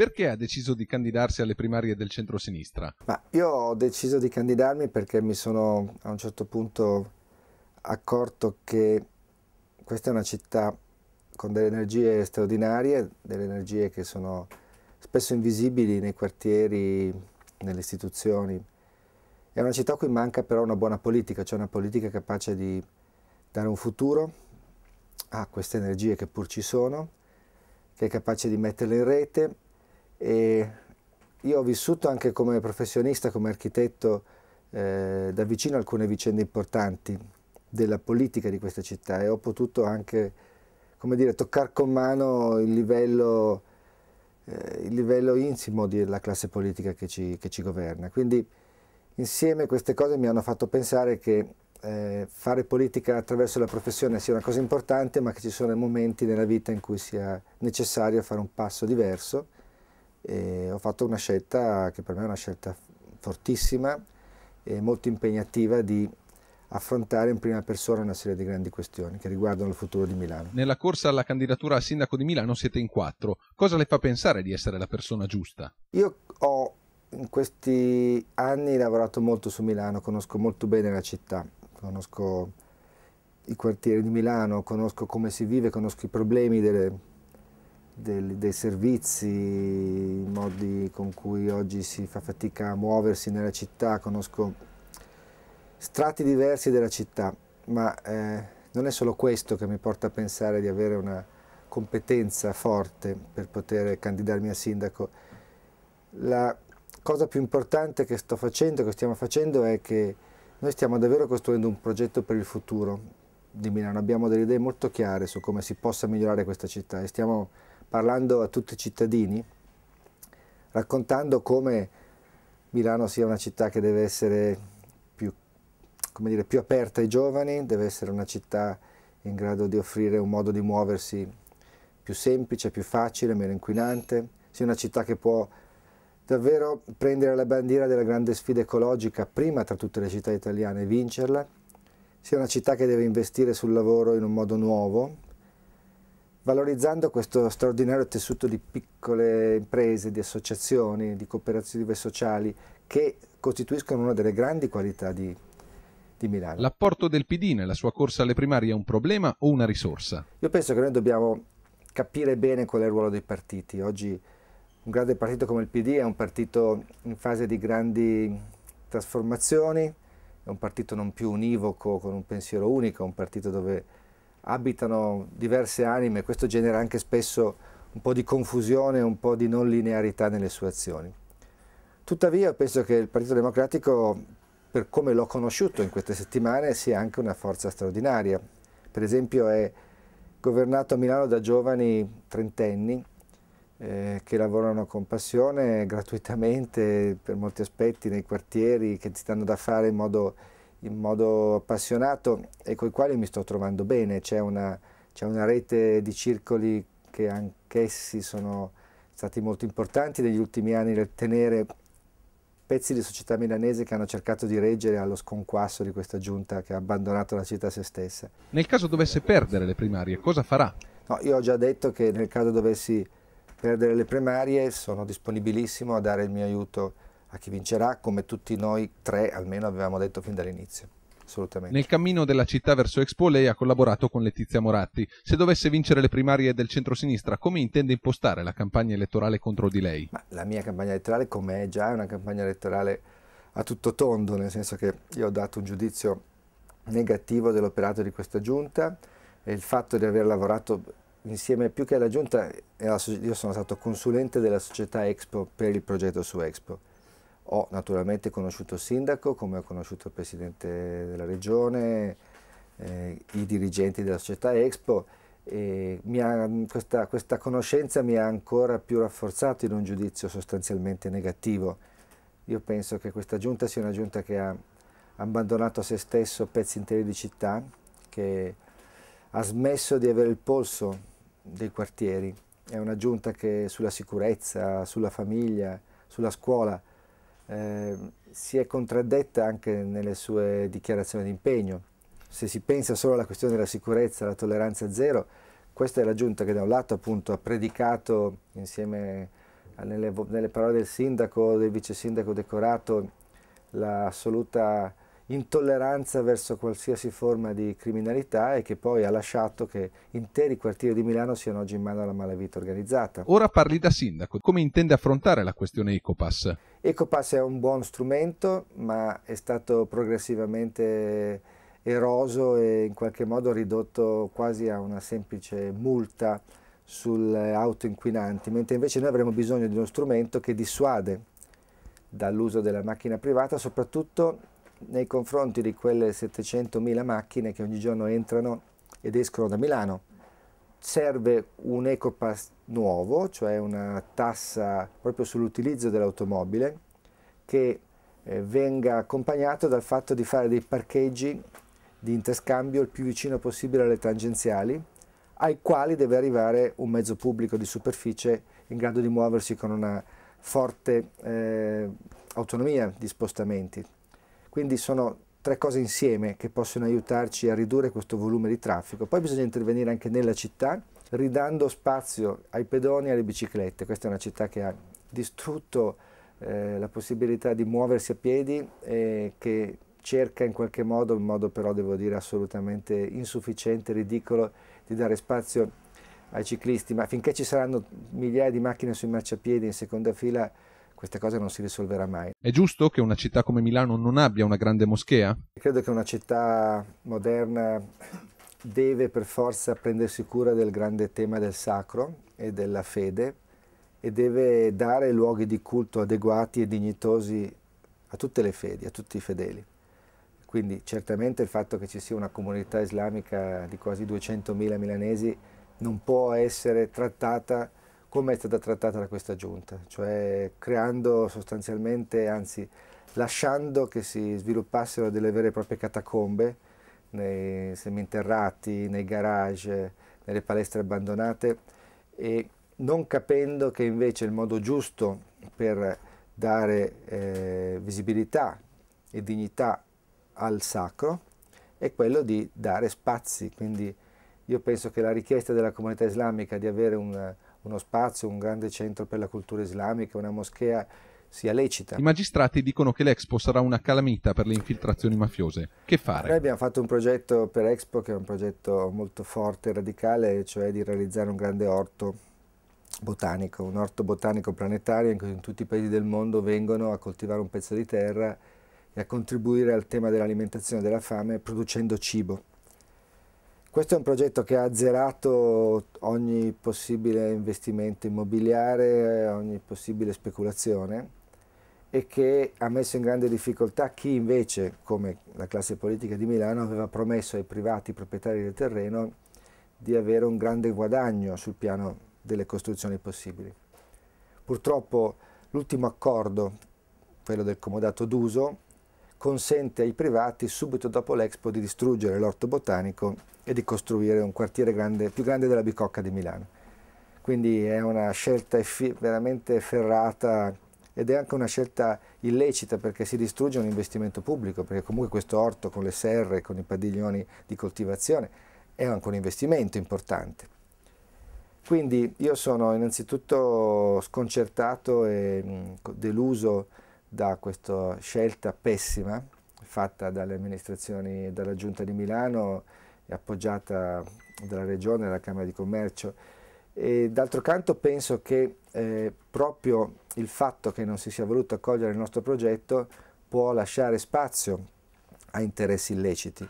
perché ha deciso di candidarsi alle primarie del centrosinistra? Ma io ho deciso di candidarmi perché mi sono a un certo punto accorto che questa è una città con delle energie straordinarie, delle energie che sono spesso invisibili nei quartieri, nelle istituzioni. È una città a cui manca però una buona politica, cioè una politica capace di dare un futuro a queste energie che pur ci sono, che è capace di metterle in rete e io ho vissuto anche come professionista, come architetto, eh, da vicino alcune vicende importanti della politica di questa città e ho potuto anche, come dire, toccare con mano il livello, eh, il livello insimo della classe politica che ci, che ci, governa. Quindi insieme queste cose mi hanno fatto pensare che eh, fare politica attraverso la professione sia una cosa importante, ma che ci sono momenti nella vita in cui sia necessario fare un passo diverso eh, ho fatto una scelta che per me è una scelta fortissima e molto impegnativa di affrontare in prima persona una serie di grandi questioni che riguardano il futuro di Milano. Nella corsa alla candidatura a sindaco di Milano siete in quattro. Cosa le fa pensare di essere la persona giusta? Io ho in questi anni lavorato molto su Milano, conosco molto bene la città, conosco i quartieri di Milano, conosco come si vive, conosco i problemi delle, del, dei servizi, i modi con cui oggi si fa fatica a muoversi nella città, conosco strati diversi della città, ma eh, non è solo questo che mi porta a pensare di avere una competenza forte per poter candidarmi a sindaco. La cosa più importante che sto facendo, che stiamo facendo, è che noi stiamo davvero costruendo un progetto per il futuro di Milano. Abbiamo delle idee molto chiare su come si possa migliorare questa città e stiamo parlando a tutti i cittadini, raccontando come Milano sia una città che deve essere più, dire, più aperta ai giovani, deve essere una città in grado di offrire un modo di muoversi più semplice, più facile, meno inquinante, sia una città che può davvero prendere la bandiera della grande sfida ecologica, prima tra tutte le città italiane, e vincerla, sia una città che deve investire sul lavoro in un modo nuovo, valorizzando questo straordinario tessuto di piccole imprese, di associazioni, di cooperative sociali che costituiscono una delle grandi qualità di, di Milano. L'apporto del PD nella sua corsa alle primarie è un problema o una risorsa? Io penso che noi dobbiamo capire bene qual è il ruolo dei partiti. Oggi un grande partito come il PD è un partito in fase di grandi trasformazioni, è un partito non più univoco, con un pensiero unico, è un partito dove abitano diverse anime, questo genera anche spesso un po' di confusione, un po' di non linearità nelle sue azioni. Tuttavia penso che il Partito Democratico, per come l'ho conosciuto in queste settimane, sia anche una forza straordinaria. Per esempio è governato a Milano da giovani trentenni eh, che lavorano con passione, gratuitamente, per molti aspetti, nei quartieri, che si danno da fare in modo in modo appassionato e con i quali mi sto trovando bene. C'è una, una, rete di circoli che anch'essi sono stati molto importanti negli ultimi anni nel tenere pezzi di società milanese che hanno cercato di reggere allo sconquasso di questa giunta che ha abbandonato la città se stessa. Nel caso dovesse perdere le primarie, cosa farà? No, io ho già detto che nel caso dovessi perdere le primarie sono disponibilissimo a dare il mio aiuto a chi vincerà, come tutti noi tre almeno avevamo detto fin dall'inizio. Assolutamente. Nel cammino della città verso Expo lei ha collaborato con Letizia Moratti. Se dovesse vincere le primarie del centro-sinistra, come intende impostare la campagna elettorale contro di lei? Ma la mia campagna elettorale, come è già, è una campagna elettorale a tutto tondo, nel senso che io ho dato un giudizio negativo dell'operato di questa giunta e il fatto di aver lavorato insieme più che alla giunta, io sono stato consulente della società Expo per il progetto su Expo ho naturalmente conosciuto il sindaco, come ho conosciuto il presidente della regione, eh, i dirigenti della società Expo e ha, questa, questa, conoscenza mi ha ancora più rafforzato in un giudizio sostanzialmente negativo. Io penso che questa giunta sia una giunta che ha abbandonato a se stesso pezzi interi di città, che ha smesso di avere il polso dei quartieri. È una giunta che sulla sicurezza, sulla famiglia, sulla scuola Ehm, si è contraddetta anche nelle sue dichiarazioni di impegno. Se si pensa solo alla questione della sicurezza, la tolleranza zero, questa è la giunta che da un lato appunto ha predicato insieme a, nelle, nelle, parole del sindaco, del vice sindaco decorato, l'assoluta intolleranza verso qualsiasi forma di criminalità e che poi ha lasciato che interi quartieri di Milano siano oggi in mano alla malavita organizzata. Ora parli da sindaco, come intende affrontare la questione ICOPAS? EcoPass è un buon strumento, ma è stato progressivamente eroso e in qualche modo ridotto quasi a una semplice multa sulle auto inquinanti, mentre invece noi avremo bisogno di uno strumento che dissuade dall'uso della macchina privata, soprattutto nei confronti di quelle 700.000 macchine che ogni giorno entrano ed escono da Milano serve un EcoPass nuovo, cioè una tassa proprio sull'utilizzo dell'automobile che eh, venga accompagnato dal fatto di fare dei parcheggi di interscambio il più vicino possibile alle tangenziali, ai quali deve arrivare un mezzo pubblico di superficie in grado di muoversi con una forte eh, autonomia di spostamenti. Quindi sono tre cose insieme che possono aiutarci a ridurre questo volume di traffico. Poi bisogna intervenire anche nella città, ridando spazio ai pedoni e alle biciclette. Questa è una città che ha distrutto eh, la possibilità di muoversi a piedi e che cerca in qualche modo, in modo però devo dire assolutamente insufficiente, ridicolo, di dare spazio ai ciclisti, ma finché ci saranno migliaia di macchine sui marciapiedi in seconda fila queste cose non si risolverà mai. È giusto che una città come Milano non abbia una grande moschea? Credo che una città moderna deve per forza prendersi cura del grande tema del sacro e della fede e deve dare luoghi di culto adeguati e dignitosi a tutte le fedi, a tutti i fedeli. Quindi certamente il fatto che ci sia una comunità islamica di quasi 200.000 milanesi non può essere trattata come è stata trattata da questa giunta, cioè creando sostanzialmente, anzi lasciando che si sviluppassero delle vere e proprie catacombe nei seminterrati, nei garage, nelle palestre abbandonate e non capendo che invece il modo giusto per dare eh, visibilità e dignità al sacro è quello di dare spazi, quindi io penso che la richiesta della comunità islamica di avere un uno spazio, un grande centro per la cultura islamica, una moschea sia lecita. I magistrati dicono che l'Expo sarà una calamita per le infiltrazioni mafiose. Che fare? Noi abbiamo fatto un progetto per Expo che è un progetto molto forte e radicale, cioè di realizzare un grande orto botanico, un orto botanico planetario in cui in tutti i paesi del mondo vengono a coltivare un pezzo di terra e a contribuire al tema dell'alimentazione e della fame producendo cibo. Questo è un progetto che ha azzerato ogni possibile investimento immobiliare, ogni possibile speculazione e che ha messo in grande difficoltà chi invece, come la classe politica di Milano, aveva promesso ai privati proprietari del terreno di avere un grande guadagno sul piano delle costruzioni possibili. Purtroppo l'ultimo accordo, quello del comodato d'uso, consente ai privati subito dopo l'Expo di distruggere l'orto botanico e di costruire un quartiere grande, più grande della Bicocca di Milano. Quindi è una scelta veramente ferrata ed è anche una scelta illecita perché si distrugge un investimento pubblico, perché comunque questo orto con le serre, con i padiglioni di coltivazione è anche un investimento importante. Quindi io sono innanzitutto sconcertato e deluso da questa scelta pessima fatta dalle amministrazioni, dalla Giunta di Milano e appoggiata dalla Regione e dalla Camera di Commercio. d'altro canto penso che eh, proprio il fatto che non si sia voluto accogliere il nostro progetto può lasciare spazio a interessi illeciti.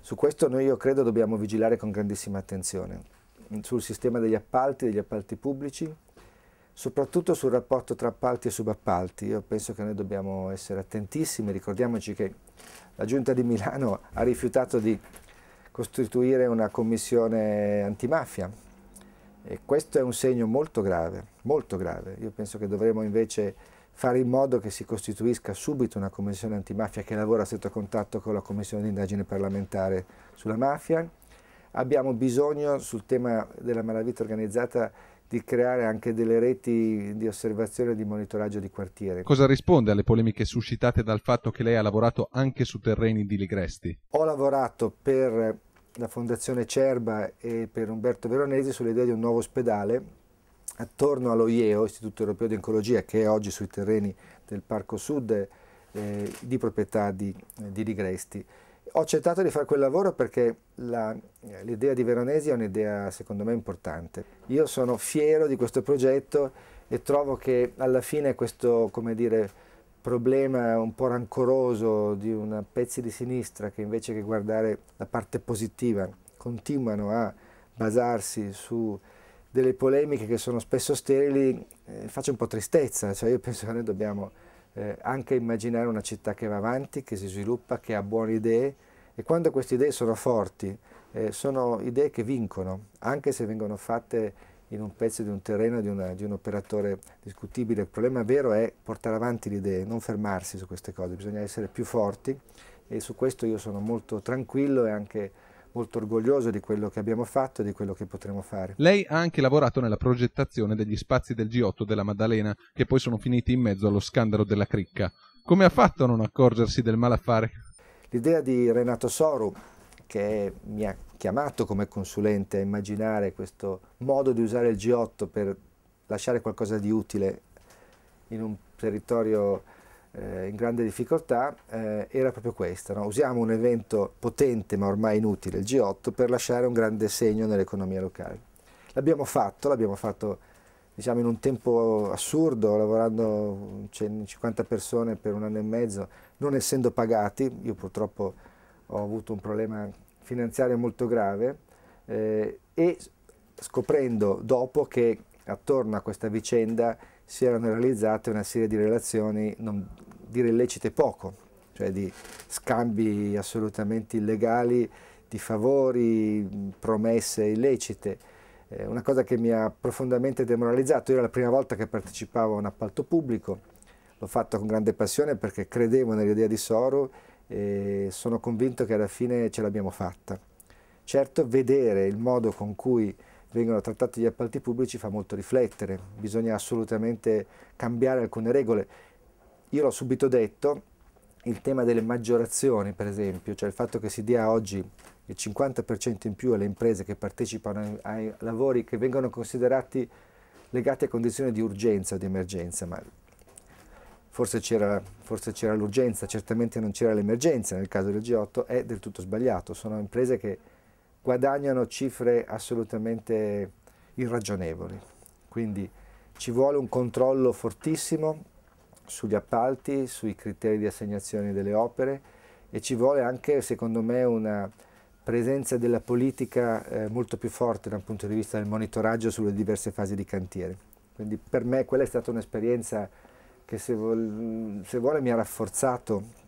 Su questo noi io credo dobbiamo vigilare con grandissima attenzione, sul sistema degli appalti, degli appalti pubblici, soprattutto sul rapporto tra appalti e subappalti. Io penso che noi dobbiamo essere attentissimi, ricordiamoci che la Giunta di Milano ha rifiutato di costituire una commissione antimafia e questo è un segno molto grave, molto grave. Io penso che dovremmo invece fare in modo che si costituisca subito una commissione antimafia che lavora a stretto contatto con la commissione di indagine parlamentare sulla mafia. Abbiamo bisogno sul tema della malavita organizzata di creare anche delle reti di osservazione e di monitoraggio di quartiere. Cosa risponde alle polemiche suscitate dal fatto che lei ha lavorato anche su terreni di Ligresti? Ho lavorato per la Fondazione Cerba e per Umberto Veronesi sull'idea di un nuovo ospedale attorno allo IEO, Istituto Europeo di Oncologia, che è oggi sui terreni del Parco Sud eh, di proprietà di, di Ligresti ho accettato di fare quel lavoro perché l'idea di Veronesi è un'idea secondo me importante. Io sono fiero di questo progetto e trovo che alla fine questo, come dire, problema un po' rancoroso di una pezzi di sinistra che invece che guardare la parte positiva continuano a basarsi su delle polemiche che sono spesso sterili, eh, faccio un po' tristezza, cioè io penso che noi dobbiamo eh, anche immaginare una città che va avanti, che si sviluppa, che ha buone idee e quando queste idee sono forti, eh, sono idee che vincono, anche se vengono fatte in un pezzo di un terreno di, una, di un operatore discutibile. Il problema vero è portare avanti le idee, non fermarsi su queste cose, bisogna essere più forti e su questo io sono molto tranquillo e anche molto orgoglioso di quello che abbiamo fatto e di quello che potremo fare. Lei ha anche lavorato nella progettazione degli spazi del G8 della Maddalena, che poi sono finiti in mezzo allo scandalo della cricca. Come ha fatto a non accorgersi del malaffare? L'idea di Renato Soru, che mi ha chiamato come consulente a immaginare questo modo di usare il G8 per lasciare qualcosa di utile in un territorio eh, in grande difficoltà eh, era proprio questa, no? usiamo un evento potente ma ormai inutile, il G8, per lasciare un grande segno nell'economia locale. L'abbiamo fatto, l'abbiamo fatto diciamo, in un tempo assurdo, lavorando 50 persone per un anno e mezzo, non essendo pagati, io purtroppo ho avuto un problema finanziario molto grave eh, e scoprendo dopo che attorno a questa vicenda si erano realizzate una serie di relazioni non, dire illecite poco, cioè di scambi assolutamente illegali, di favori, promesse illecite. Eh, una cosa che mi ha profondamente demoralizzato, io era la prima volta che partecipavo a un appalto pubblico, l'ho fatto con grande passione perché credevo nell'idea di Soro e sono convinto che alla fine ce l'abbiamo fatta. Certo, vedere il modo con cui vengono trattati gli appalti pubblici fa molto riflettere, bisogna assolutamente cambiare alcune regole io l'ho subito detto, il tema delle maggiorazioni, per esempio, cioè il fatto che si dia oggi il 50% in più alle imprese che partecipano ai lavori che vengono considerati legati a condizioni di urgenza o di emergenza, ma forse c'era, l'urgenza, certamente non c'era l'emergenza nel caso del G8, è del tutto sbagliato. Sono imprese che guadagnano cifre assolutamente irragionevoli. Quindi ci vuole un controllo fortissimo sugli appalti, sui criteri di assegnazione delle opere e ci vuole anche, secondo me, una presenza della politica eh, molto più forte dal punto di vista del monitoraggio sulle diverse fasi di cantiere. Quindi per me quella è stata un'esperienza che se, vuole, se vuole mi ha rafforzato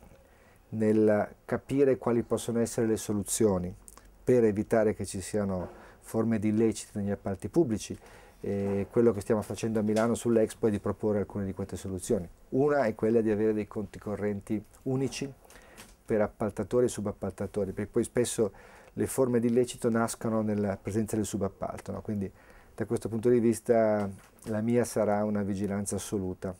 nel capire quali possono essere le soluzioni per evitare che ci siano forme di illecito negli appalti pubblici eh, quello che stiamo facendo a Milano sull'Expo è di proporre alcune di queste soluzioni. Una è quella di avere dei conti correnti unici per appaltatori e subappaltatori, perché poi spesso le forme di illecito nascono nella presenza del subappalto, no? quindi da questo punto di vista la mia sarà una vigilanza assoluta.